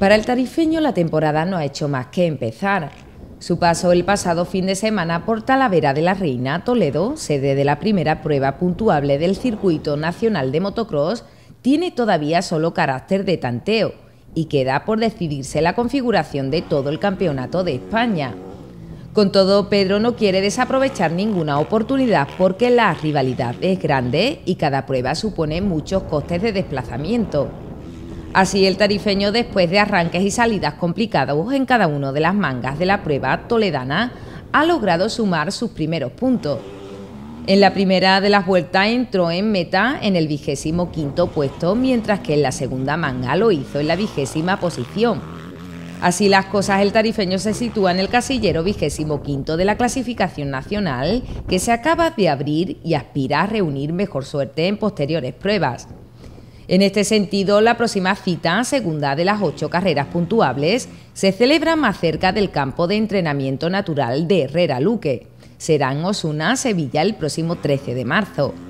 Para el tarifeño la temporada no ha hecho más que empezar. Su paso el pasado fin de semana por Talavera de la Reina, Toledo, sede de la primera prueba puntuable del Circuito Nacional de Motocross, tiene todavía solo carácter de tanteo y queda por decidirse la configuración de todo el Campeonato de España. Con todo, Pedro no quiere desaprovechar ninguna oportunidad porque la rivalidad es grande y cada prueba supone muchos costes de desplazamiento. Así el tarifeño, después de arranques y salidas complicados en cada una de las mangas de la prueba toledana, ha logrado sumar sus primeros puntos. En la primera de las vueltas entró en meta en el vigésimo quinto puesto, mientras que en la segunda manga lo hizo en la vigésima posición. Así las cosas, el tarifeño se sitúa en el casillero vigésimo quinto de la clasificación nacional, que se acaba de abrir y aspira a reunir mejor suerte en posteriores pruebas. En este sentido, la próxima cita, segunda de las ocho carreras puntuables, se celebra más cerca del campo de entrenamiento natural de Herrera Luque. Será en Osuna, Sevilla, el próximo 13 de marzo.